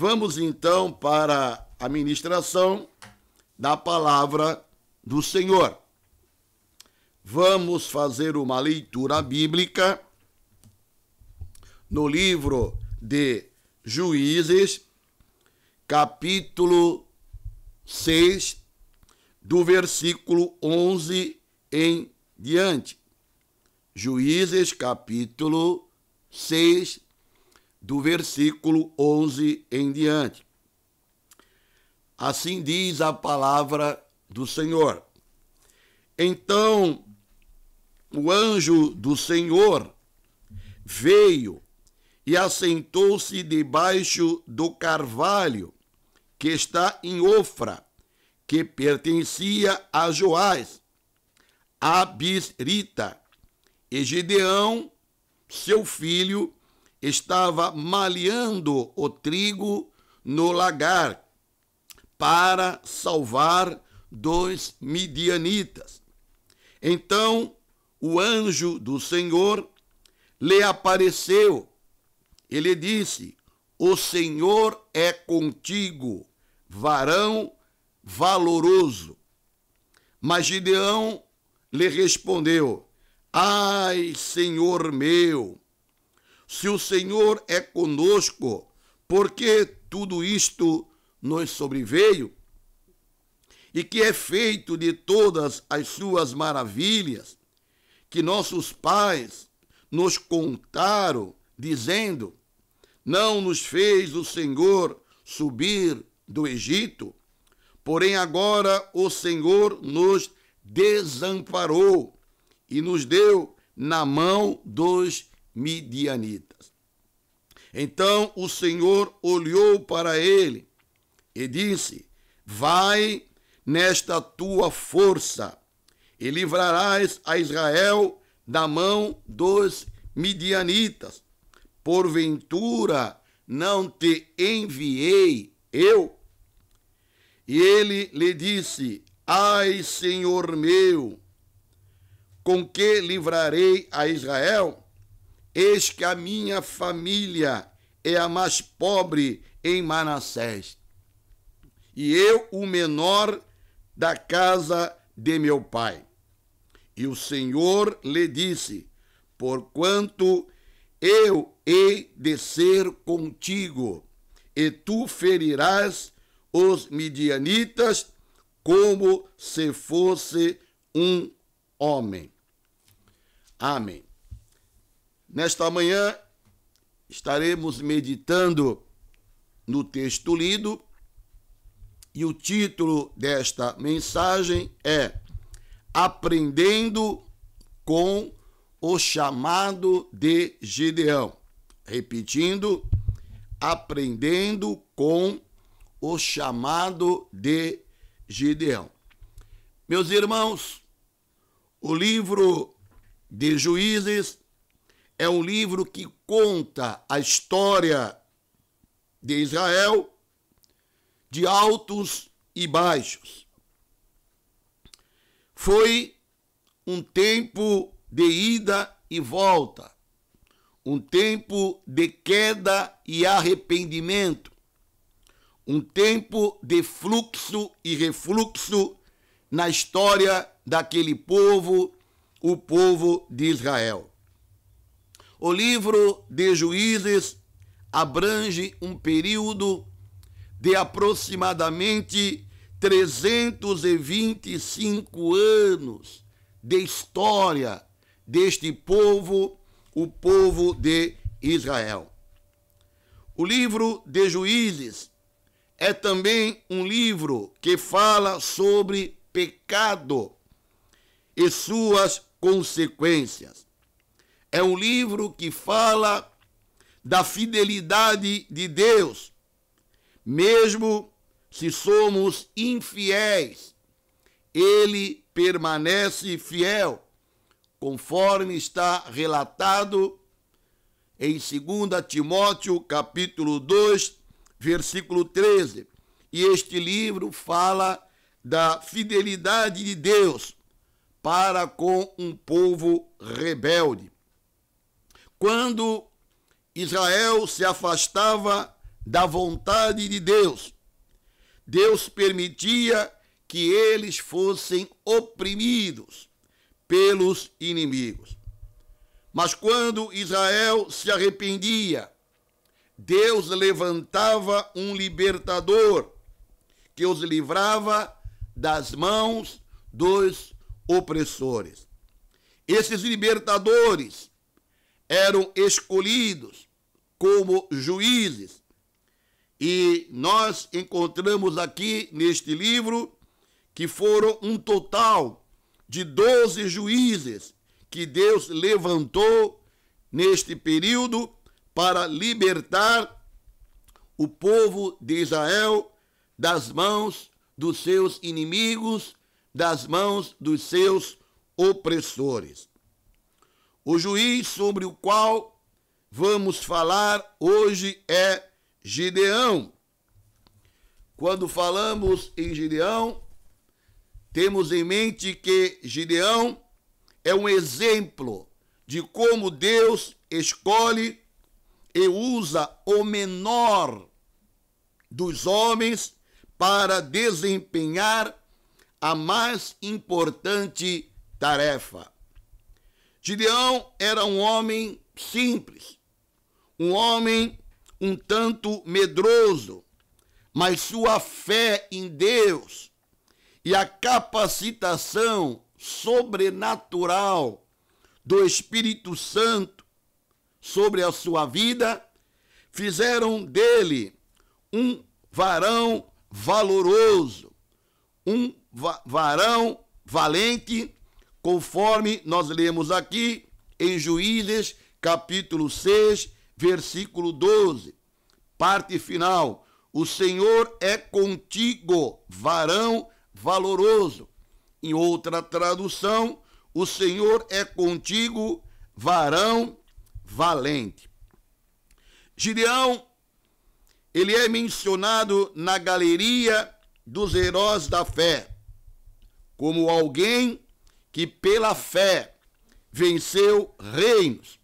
Vamos então para a ministração da palavra do Senhor. Vamos fazer uma leitura bíblica no livro de Juízes, capítulo 6, do versículo 11 em diante. Juízes, capítulo 6, do versículo 11 em diante. Assim diz a palavra do Senhor. Então o anjo do Senhor veio e assentou-se debaixo do carvalho que está em Ofra, que pertencia a Joás, a Bisrita, e Gideão, seu filho, estava malhando o trigo no lagar para salvar dos midianitas. Então o anjo do Senhor lhe apareceu Ele disse: O Senhor é contigo, varão valoroso. Mas Gideão lhe respondeu: Ai, Senhor meu, se o Senhor é conosco, por que tudo isto nos sobreveio? E que é feito de todas as suas maravilhas, que nossos pais nos contaram, dizendo: Não nos fez o Senhor subir do Egito, porém agora o Senhor nos desamparou e nos deu na mão dos midianitas. Então o Senhor olhou para ele e disse: Vai nesta tua força e livrarás a Israel da mão dos midianitas. Porventura não te enviei eu? E ele lhe disse: Ai, Senhor meu, com que livrarei a Israel? Eis que a minha família é a mais pobre em Manassés, e eu o menor da casa de meu pai. E o Senhor lhe disse: Porquanto eu hei de ser contigo, e tu ferirás os midianitas como se fosse um homem. Amém. Nesta manhã estaremos meditando no texto lido e o título desta mensagem é Aprendendo com o chamado de Gideão. Repetindo, aprendendo com o chamado de Gideão. Meus irmãos, o livro de Juízes é um livro que conta a história de Israel de altos e baixos. Foi um tempo de ida e volta, um tempo de queda e arrependimento, um tempo de fluxo e refluxo na história daquele povo, o povo de Israel. O livro de Juízes abrange um período de aproximadamente 325 anos de história deste povo, o povo de Israel. O livro de Juízes é também um livro que fala sobre pecado e suas consequências. É um livro que fala da fidelidade de Deus, mesmo se somos infiéis, ele permanece fiel, conforme está relatado em 2 Timóteo capítulo 2, versículo 13. E este livro fala da fidelidade de Deus para com um povo rebelde quando Israel se afastava da vontade de Deus, Deus permitia que eles fossem oprimidos pelos inimigos. Mas quando Israel se arrependia, Deus levantava um libertador que os livrava das mãos dos opressores. Esses libertadores eram escolhidos como juízes. E nós encontramos aqui neste livro que foram um total de 12 juízes que Deus levantou neste período para libertar o povo de Israel das mãos dos seus inimigos, das mãos dos seus opressores. O juiz sobre o qual vamos falar hoje é Gideão. Quando falamos em Gideão, temos em mente que Gideão é um exemplo de como Deus escolhe e usa o menor dos homens para desempenhar a mais importante tarefa. Gideão era um homem simples, um homem um tanto medroso, mas sua fé em Deus e a capacitação sobrenatural do Espírito Santo sobre a sua vida fizeram dele um varão valoroso, um va varão valente conforme nós lemos aqui em Juízes, capítulo 6, versículo 12. Parte final: O Senhor é contigo, varão valoroso. Em outra tradução, o Senhor é contigo, varão valente. Gideão, ele é mencionado na galeria dos heróis da fé como alguém que pela fé venceu reinos.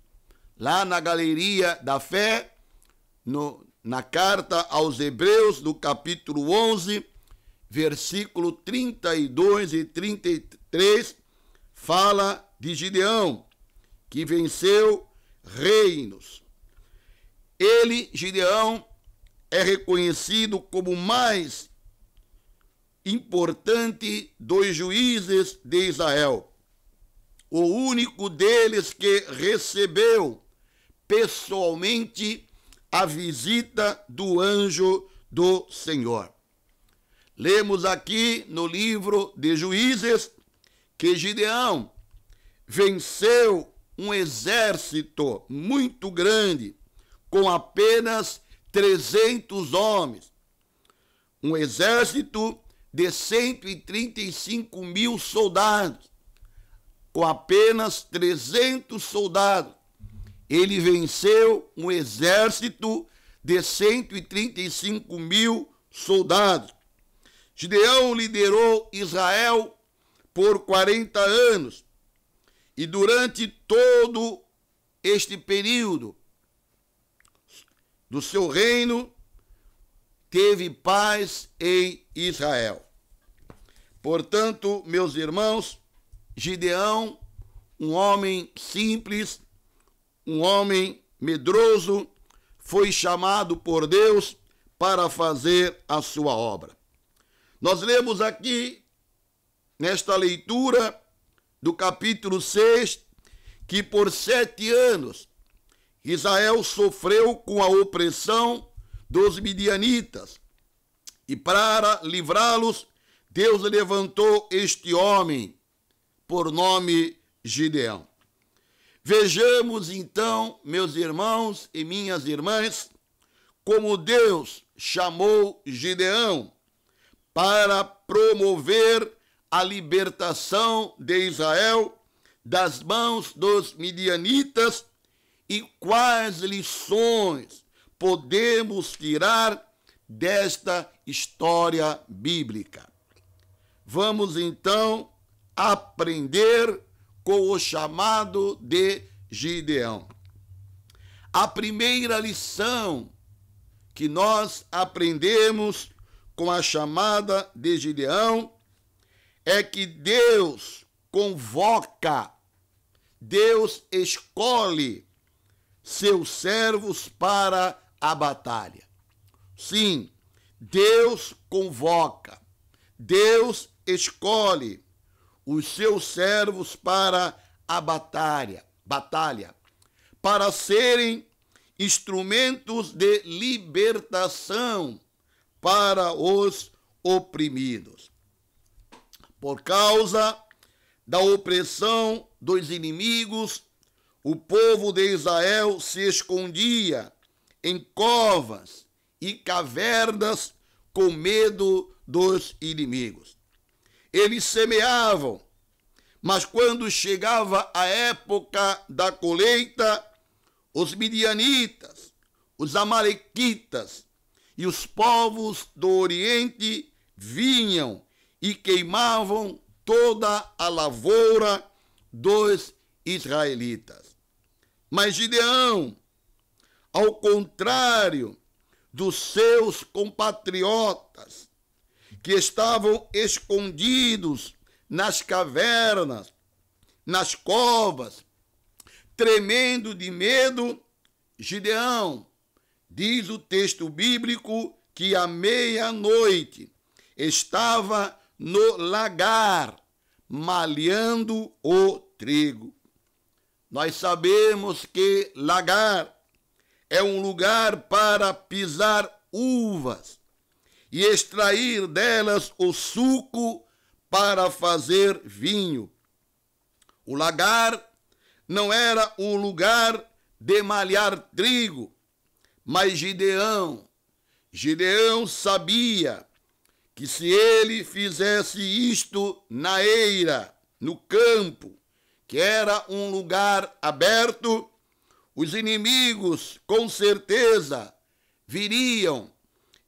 Lá na galeria da fé, no, na carta aos Hebreus, no capítulo 11, versículo 32 e 33, fala de Gideão, que venceu reinos. Ele, Gideão, é reconhecido como mais importante dos juízes de Israel, o único deles que recebeu pessoalmente a visita do anjo do Senhor. Lemos aqui no livro de Juízes que Gideão venceu um exército muito grande com apenas 300 homens. Um exército de 135 mil soldados, com apenas 300 soldados. Ele venceu um exército de 135 mil soldados. Gideão liderou Israel por 40 anos e durante todo este período do seu reino, teve paz em Israel. Portanto, meus irmãos, Gideão, um homem simples, um homem medroso, foi chamado por Deus para fazer a sua obra. Nós lemos aqui, nesta leitura do capítulo 6, que por sete anos Israel sofreu com a opressão dos midianitas. E para livrá-los, Deus levantou este homem, por nome Gideão. Vejamos então, meus irmãos e minhas irmãs, como Deus chamou Gideão para promover a libertação de Israel das mãos dos midianitas e quais lições podemos tirar desta história bíblica? Vamos então aprender com o chamado de Gideão. A primeira lição que nós aprendemos com a chamada de Gideão é que Deus convoca, Deus escolhe seus servos para a batalha. Sim, Deus convoca, Deus escolhe os seus servos para a batalha, batalha, para serem instrumentos de libertação para os oprimidos. Por causa da opressão dos inimigos, o povo de Israel se escondia em covas e cavernas com medo dos inimigos. Eles semeavam, mas quando chegava a época da colheita, os midianitas, os amalequitas e os povos do Oriente vinham e queimavam toda a lavoura dos israelitas. Mas Gideão ao contrário dos seus compatriotas que estavam escondidos nas cavernas, nas covas, tremendo de medo, Gideão, diz o texto bíblico, que à meia-noite estava no lagar, malhando o trigo. Nós sabemos que lagar é um lugar para pisar uvas e extrair delas o suco para fazer vinho. O lagar não era um lugar de malhar trigo, mas Gideão, Gideão sabia que se ele fizesse isto na eira, no campo, que era um lugar aberto, os inimigos com certeza viriam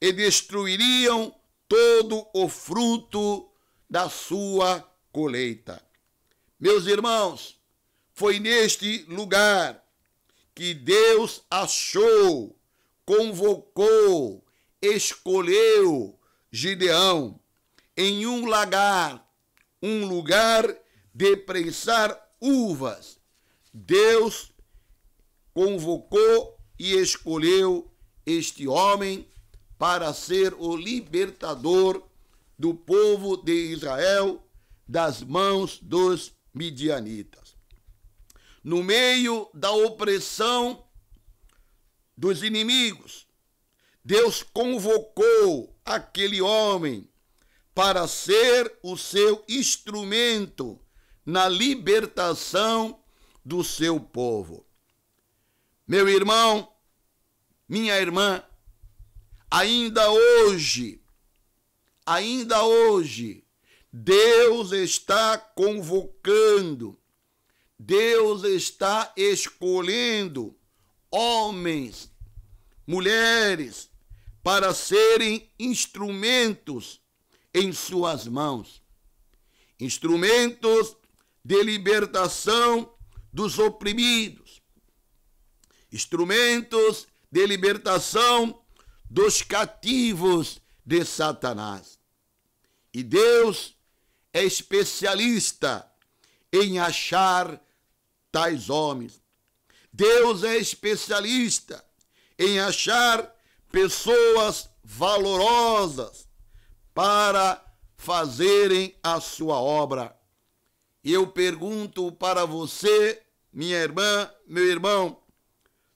e destruiriam todo o fruto da sua colheita. Meus irmãos, foi neste lugar que Deus achou, convocou, escolheu Gideão em um lagar, um lugar de prensar uvas. Deus convocou e escolheu este homem para ser o libertador do povo de Israel das mãos dos midianitas. No meio da opressão dos inimigos, Deus convocou aquele homem para ser o seu instrumento na libertação do seu povo. Meu irmão, minha irmã, ainda hoje, ainda hoje, Deus está convocando, Deus está escolhendo homens, mulheres, para serem instrumentos em suas mãos instrumentos de libertação dos oprimidos, instrumentos de libertação dos cativos de Satanás. E Deus é especialista em achar tais homens. Deus é especialista em achar pessoas valorosas para fazerem a sua obra. Eu pergunto para você, minha irmã, meu irmão,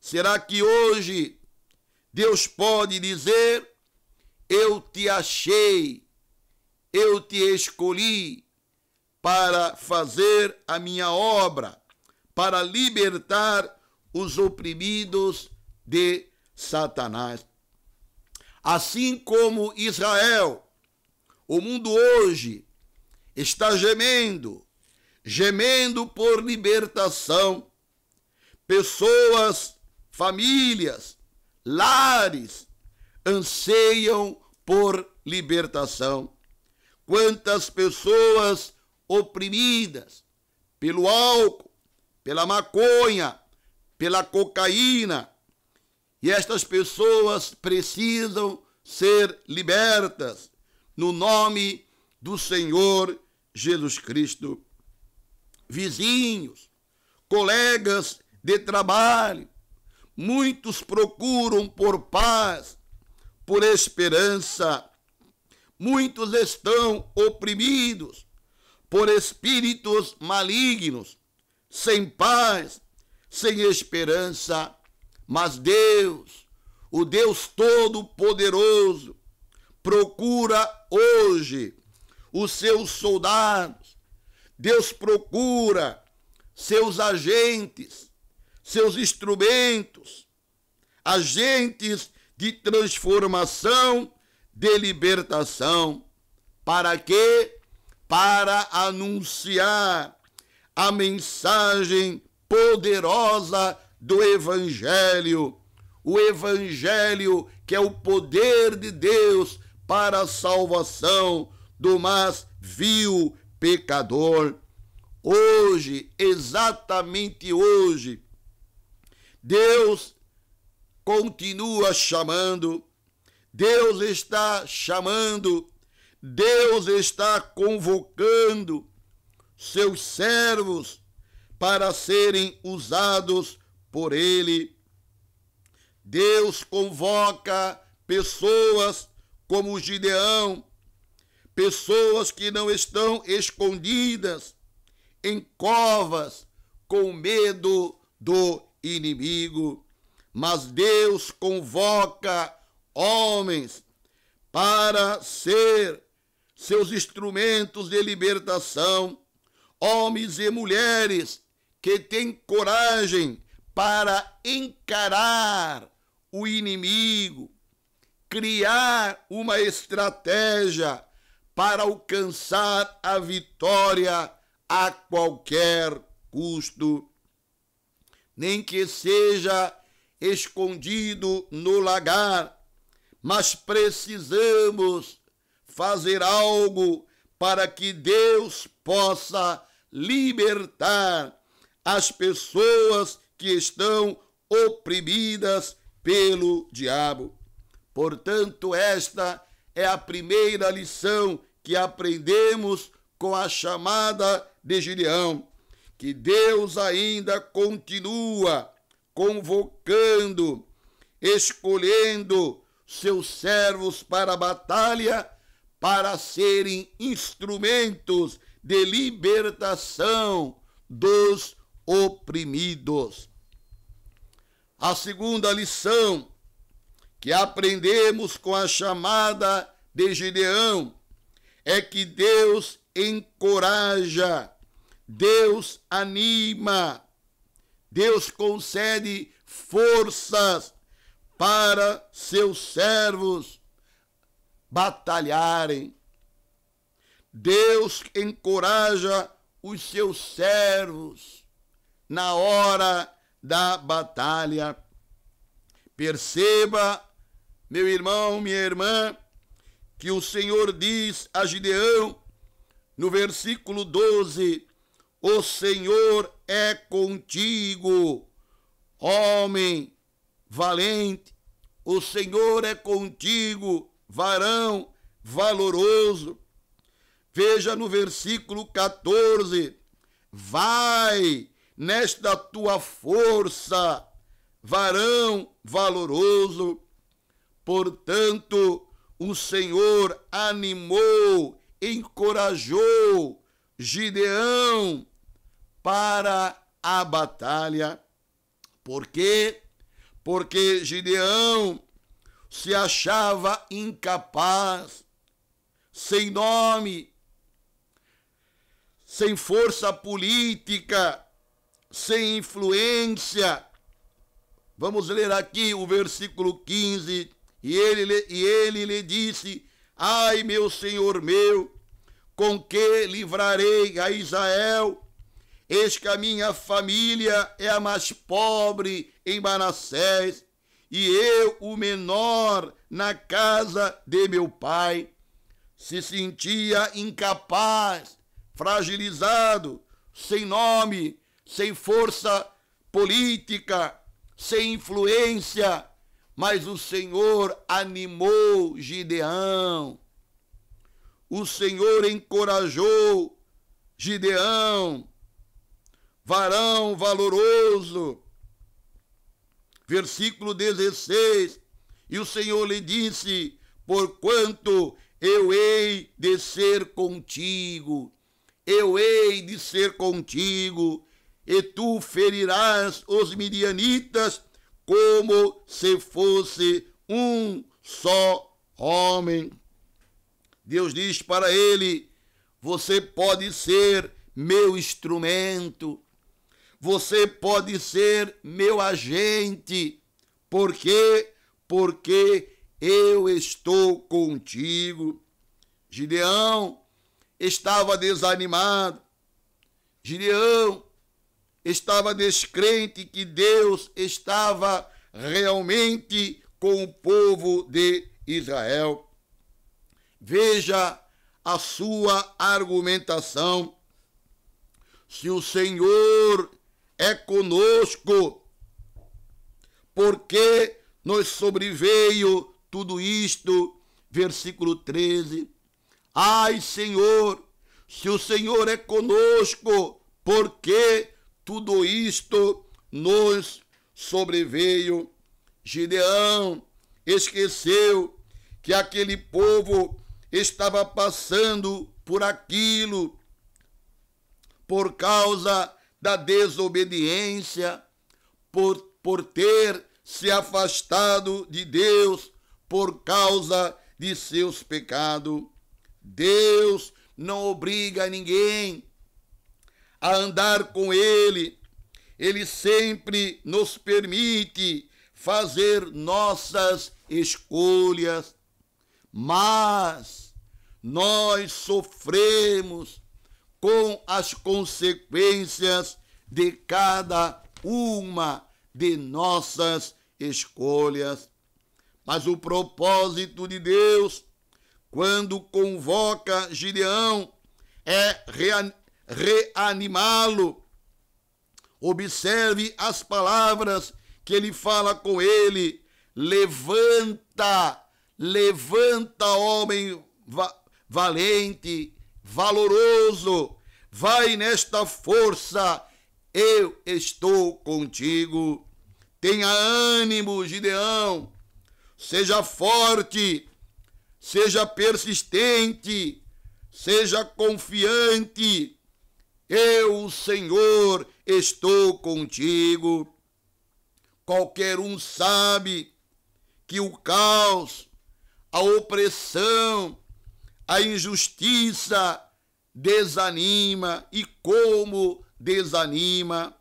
Será que hoje Deus pode dizer: Eu te achei, eu te escolhi para fazer a minha obra, para libertar os oprimidos de Satanás. Assim como Israel, o mundo hoje está gemendo, gemendo por libertação. Pessoas famílias, lares anseiam por libertação. Quantas pessoas oprimidas pelo álcool, pela maconha, pela cocaína. E estas pessoas precisam ser libertas no nome do Senhor Jesus Cristo. Vizinhos, colegas de trabalho, Muitos procuram por paz, por esperança. Muitos estão oprimidos por espíritos malignos, sem paz, sem esperança. Mas Deus, o Deus Todo-Poderoso, procura hoje os seus soldados. Deus procura seus agentes seus instrumentos, agentes de transformação, de libertação. Para quê? Para anunciar a mensagem poderosa do Evangelho. O Evangelho que é o poder de Deus para a salvação do mais vil pecador. Hoje, exatamente hoje, Deus continua chamando, Deus está chamando, Deus está convocando seus servos para serem usados por Ele. Deus convoca pessoas como Gideão, pessoas que não estão escondidas em covas com medo do inimigo, mas Deus convoca homens para ser seus instrumentos de libertação, homens e mulheres que têm coragem para encarar o inimigo, criar uma estratégia para alcançar a vitória a qualquer custo nem que seja escondido no lagar, mas precisamos fazer algo para que Deus possa libertar as pessoas que estão oprimidas pelo diabo. Portanto, esta é a primeira lição que aprendemos com a chamada de Gileão que Deus ainda continua convocando, escolhendo seus servos para a batalha para serem instrumentos de libertação dos oprimidos. A segunda lição que aprendemos com a chamada de Gideão é que Deus encoraja Deus anima, Deus concede forças para seus servos batalharem. Deus encoraja os seus servos na hora da batalha. Perceba, meu irmão, minha irmã, que o Senhor diz a Gideão, no versículo 12: o Senhor é contigo, homem valente. O Senhor é contigo, varão valoroso. Veja no versículo 14: Vai nesta tua força, varão valoroso. Portanto, o Senhor animou, encorajou Gideão para a batalha. Por quê? Porque Gideão se achava incapaz, sem nome, sem força política, sem influência. Vamos ler aqui o versículo 15. E ele, e ele lhe disse: Ai, meu senhor meu, com que livrarei a Israel? Eis que a minha família é a mais pobre em Manassés, e eu o menor na casa de meu pai. Se sentia incapaz, fragilizado, sem nome, sem força política, sem influência, mas o Senhor animou Gideão. O Senhor encorajou Gideão varão valoroso. Versículo 16: E o Senhor lhe disse: Porquanto eu hei de ser contigo, eu hei de ser contigo, e tu ferirás os midianitas como se fosse um só homem. Deus diz para ele: Você pode ser meu instrumento, você pode ser meu agente. Por quê? Porque eu estou contigo. Gideão estava desanimado. Gideão estava descrente que Deus estava realmente com o povo de Israel. Veja a sua argumentação. Se o Senhor é conosco. Porque nos sobreveio tudo isto. Versículo 13. Ai, Senhor, se o Senhor é conosco, porque tudo isto nos sobreveio. Gideão esqueceu que aquele povo estava passando por aquilo por causa da desobediência, por, por ter se afastado de Deus por causa de seus pecados. Deus não obriga ninguém a andar com Ele. Ele sempre nos permite fazer nossas escolhas, mas nós sofremos com as consequências de cada uma de nossas escolhas. Mas o propósito de Deus, quando convoca Gideão, é reanimá-lo. Observe as palavras que ele fala com ele: levanta, levanta, homem valente, valoroso, vai nesta força, eu estou contigo. Tenha ânimo, Gideão, seja forte, seja persistente, seja confiante. Eu, o Senhor, estou contigo. Qualquer um sabe que o caos, a opressão, a injustiça desanima e como desanima.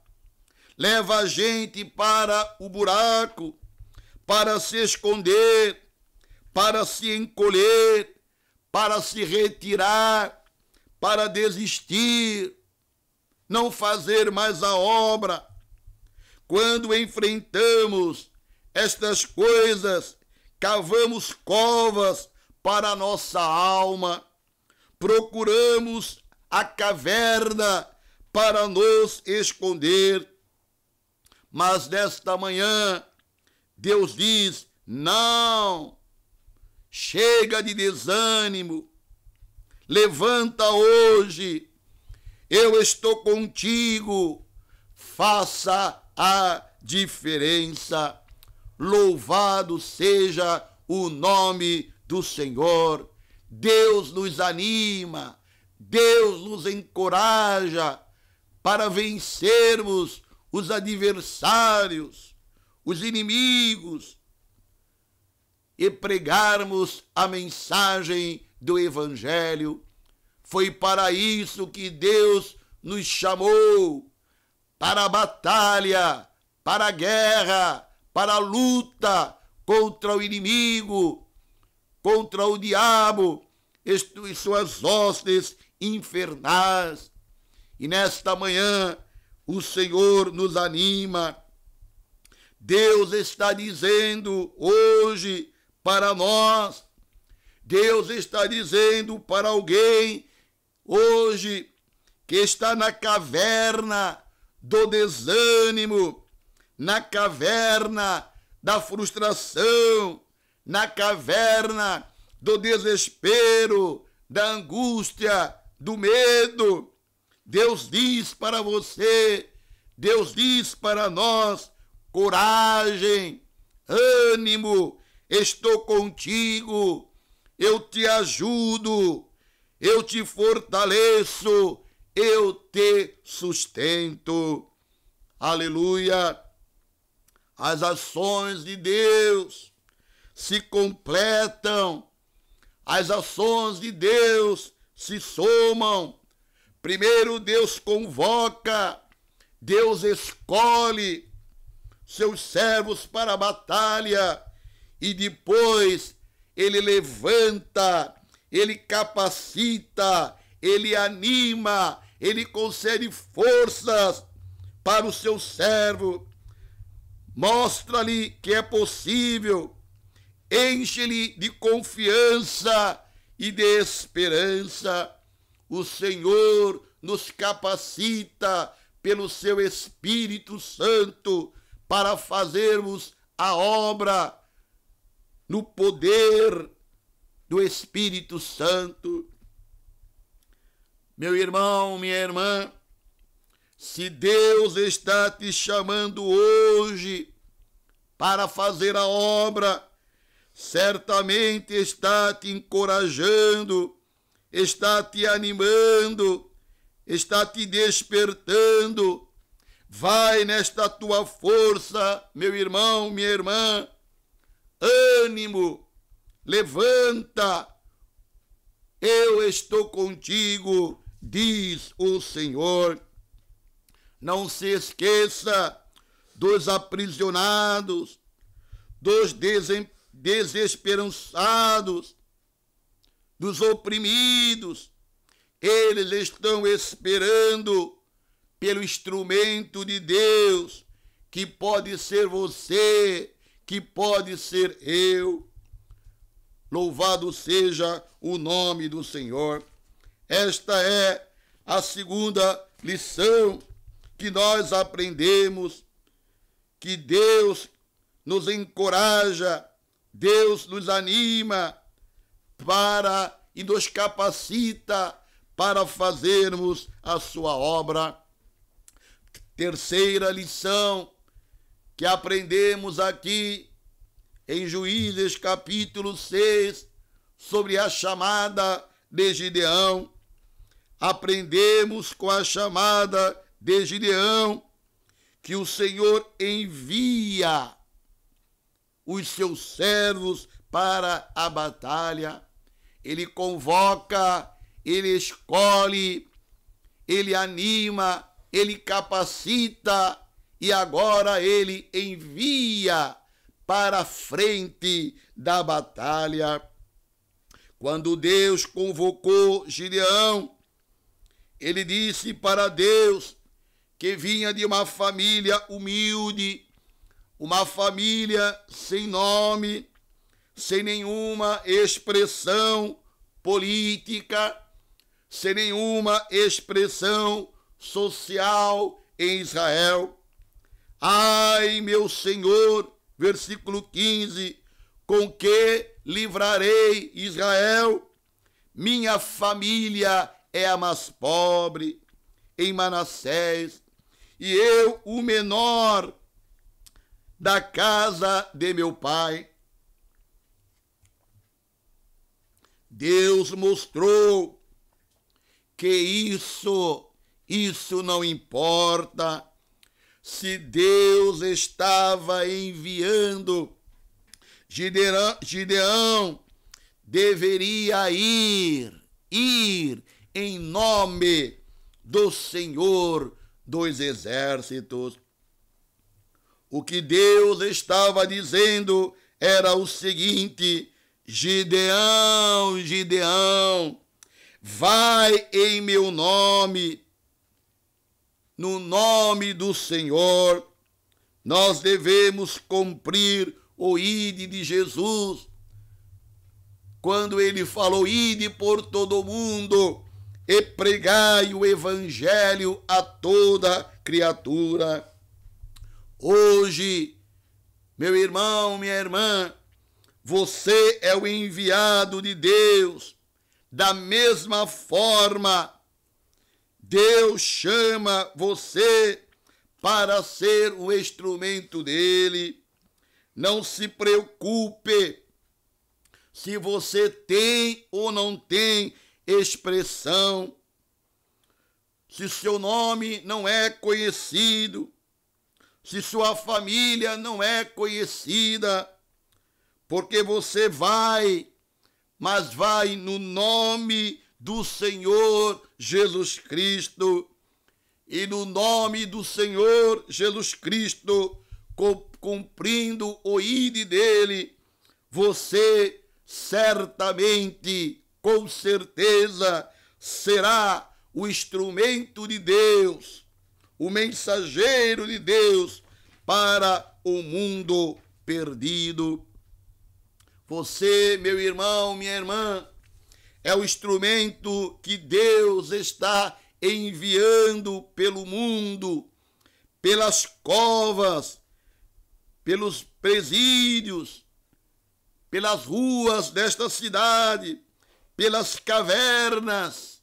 Leva a gente para o buraco, para se esconder, para se encolher, para se retirar, para desistir, não fazer mais a obra. Quando enfrentamos estas coisas, cavamos covas, para nossa alma, procuramos a caverna para nos esconder. Mas nesta manhã, Deus diz: não, chega de desânimo, levanta hoje, eu estou contigo, faça a diferença. Louvado seja o nome do Senhor. Deus nos anima, Deus nos encoraja para vencermos os adversários, os inimigos e pregarmos a mensagem do Evangelho. Foi para isso que Deus nos chamou para a batalha, para a guerra, para a luta contra o inimigo, contra o diabo e suas hostes infernais. E nesta manhã o Senhor nos anima. Deus está dizendo hoje para nós, Deus está dizendo para alguém hoje que está na caverna do desânimo, na caverna da frustração, na caverna do desespero, da angústia, do medo. Deus diz para você, Deus diz para nós: coragem, ânimo, estou contigo, eu te ajudo, eu te fortaleço, eu te sustento. Aleluia! As ações de Deus se completam, as ações de Deus se somam. Primeiro Deus convoca, Deus escolhe seus servos para a batalha e depois ele levanta, ele capacita, ele anima, ele concede forças para o seu servo, mostra-lhe que é possível Enche-lhe de confiança e de esperança. O Senhor nos capacita pelo seu Espírito Santo para fazermos a obra no poder do Espírito Santo. Meu irmão, minha irmã, se Deus está te chamando hoje para fazer a obra, certamente está te encorajando, está te animando, está te despertando. Vai nesta tua força, meu irmão, minha irmã. Ânimo, levanta. Eu estou contigo, diz o Senhor. Não se esqueça dos aprisionados, dos desempregados desesperançados, dos oprimidos. Eles estão esperando pelo instrumento de Deus, que pode ser você, que pode ser eu. Louvado seja o nome do Senhor. Esta é a segunda lição que nós aprendemos que Deus nos encoraja Deus nos anima para e nos capacita para fazermos a sua obra. Terceira lição que aprendemos aqui em Juízes capítulo 6 sobre a chamada de Gideão. Aprendemos com a chamada de Gideão que o Senhor envia os seus servos para a batalha. Ele convoca, ele escolhe, ele anima, ele capacita e agora ele envia para a frente da batalha. Quando Deus convocou Gideão, ele disse para Deus que vinha de uma família humilde, uma família sem nome, sem nenhuma expressão política, sem nenhuma expressão social em Israel. Ai, meu Senhor, versículo 15: com que livrarei Israel? Minha família é a mais pobre em Manassés, e eu, o menor da casa de meu pai. Deus mostrou que isso, isso não importa. Se Deus estava enviando Gideão, Gideão deveria ir, ir em nome do Senhor dos Exércitos. O que Deus estava dizendo era o seguinte: Gideão, Gideão, vai em meu nome, no nome do Senhor. Nós devemos cumprir o ide de Jesus. Quando ele falou, ide por todo o mundo e pregai o evangelho a toda criatura. Hoje, meu irmão, minha irmã, você é o enviado de Deus. Da mesma forma, Deus chama você para ser o instrumento dele. Não se preocupe se você tem ou não tem expressão, se seu nome não é conhecido, se sua família não é conhecida, porque você vai, mas vai no nome do Senhor Jesus Cristo. E no nome do Senhor Jesus Cristo, cumprindo o ide dele, você certamente, com certeza, será o instrumento de Deus o mensageiro de Deus para o mundo perdido. Você, meu irmão, minha irmã, é o instrumento que Deus está enviando pelo mundo, pelas covas, pelos presídios, pelas ruas desta cidade, pelas cavernas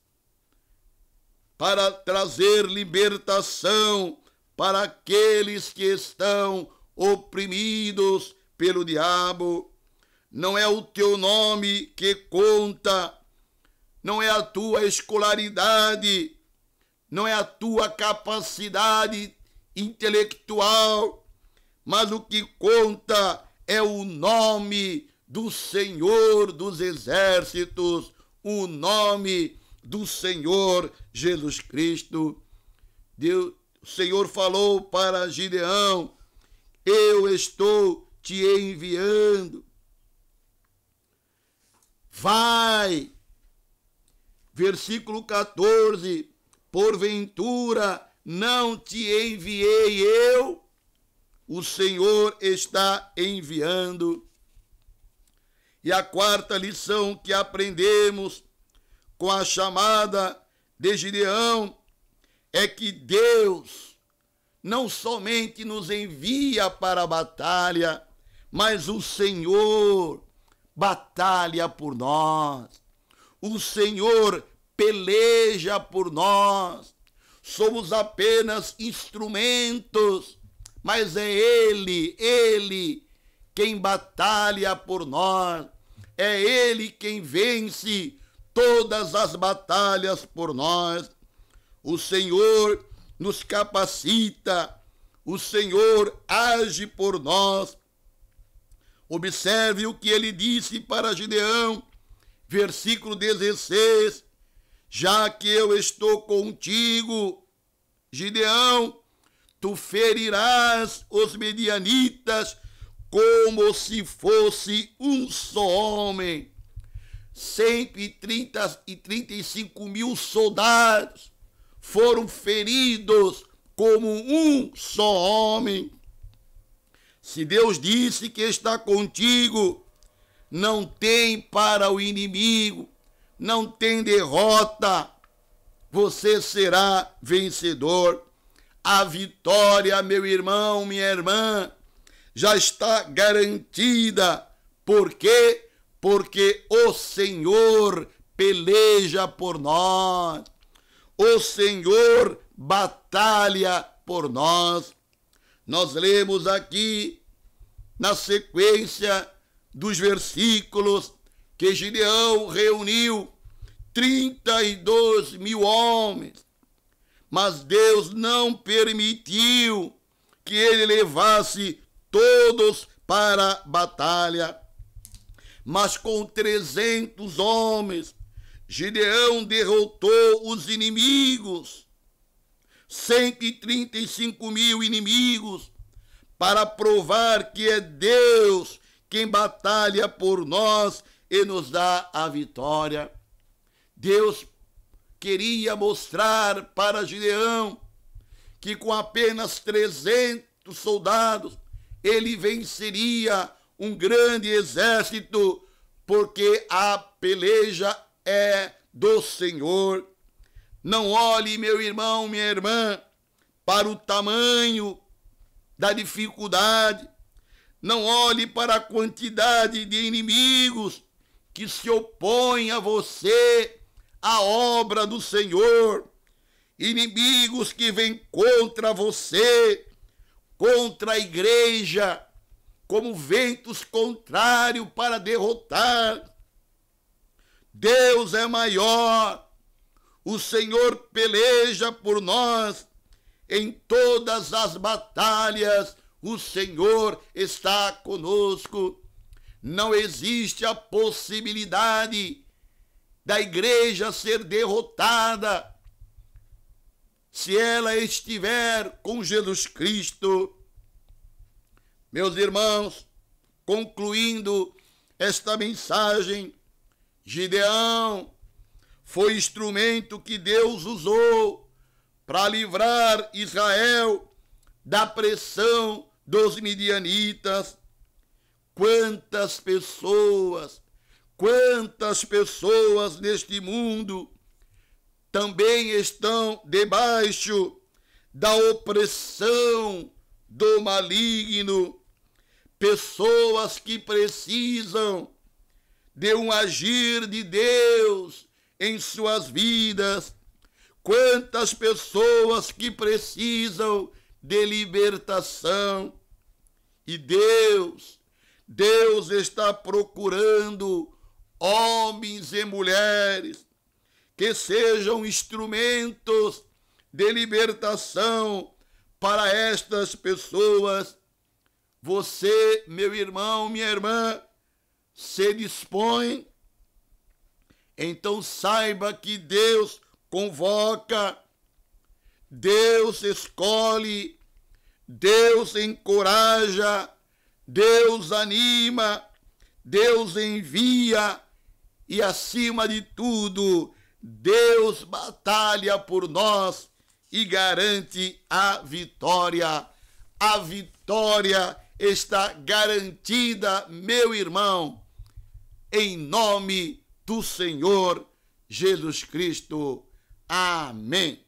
para trazer libertação para aqueles que estão oprimidos pelo diabo. Não é o teu nome que conta, não é a tua escolaridade, não é a tua capacidade intelectual, mas o que conta é o nome do Senhor dos Exércitos, o nome do Senhor Jesus Cristo. Deus, o Senhor falou para Gideão: Eu estou te enviando. Vai. Versículo 14: Porventura não te enviei eu, o Senhor está enviando. E a quarta lição que aprendemos com a chamada de Gideão é que Deus não somente nos envia para a batalha, mas o Senhor batalha por nós. O Senhor peleja por nós. Somos apenas instrumentos, mas é Ele, Ele quem batalha por nós. É Ele quem vence todas as batalhas por nós. O Senhor nos capacita, o Senhor age por nós. Observe o que ele disse para Gideão, versículo 16: Já que eu estou contigo, Gideão, tu ferirás os medianitas como se fosse um só homem. 130 e 35 mil soldados foram feridos como um só homem. Se Deus disse que está contigo, não tem para o inimigo, não tem derrota. Você será vencedor. A vitória, meu irmão, minha irmã, já está garantida, porque porque o Senhor peleja por nós, o Senhor batalha por nós. Nós lemos aqui, na sequência dos versículos, que Gideão reuniu 32 mil homens, mas Deus não permitiu que ele levasse todos para a batalha mas com 300 homens. Gideão derrotou os inimigos, 135 mil inimigos, para provar que é Deus quem batalha por nós e nos dá a vitória. Deus queria mostrar para Gideão que com apenas 300 soldados ele venceria um grande exército, porque a peleja é do Senhor. Não olhe, meu irmão, minha irmã, para o tamanho da dificuldade, não olhe para a quantidade de inimigos que se opõem a você, a obra do Senhor, inimigos que vêm contra você, contra a igreja, como ventos contrários para derrotar. Deus é maior, o Senhor peleja por nós, em todas as batalhas o Senhor está conosco. Não existe a possibilidade da igreja ser derrotada se ela estiver com Jesus Cristo meus irmãos, concluindo esta mensagem, Gideão foi instrumento que Deus usou para livrar Israel da pressão dos midianitas. Quantas pessoas, quantas pessoas neste mundo também estão debaixo da opressão do maligno, pessoas que precisam de um agir de Deus em suas vidas, quantas pessoas que precisam de libertação. E Deus, Deus está procurando homens e mulheres que sejam instrumentos de libertação para estas pessoas, você, meu irmão, minha irmã, se dispõe, então saiba que Deus convoca, Deus escolhe, Deus encoraja, Deus anima, Deus envia e, acima de tudo, Deus batalha por nós e garante a vitória. A vitória está garantida, meu irmão, em nome do Senhor Jesus Cristo. Amém.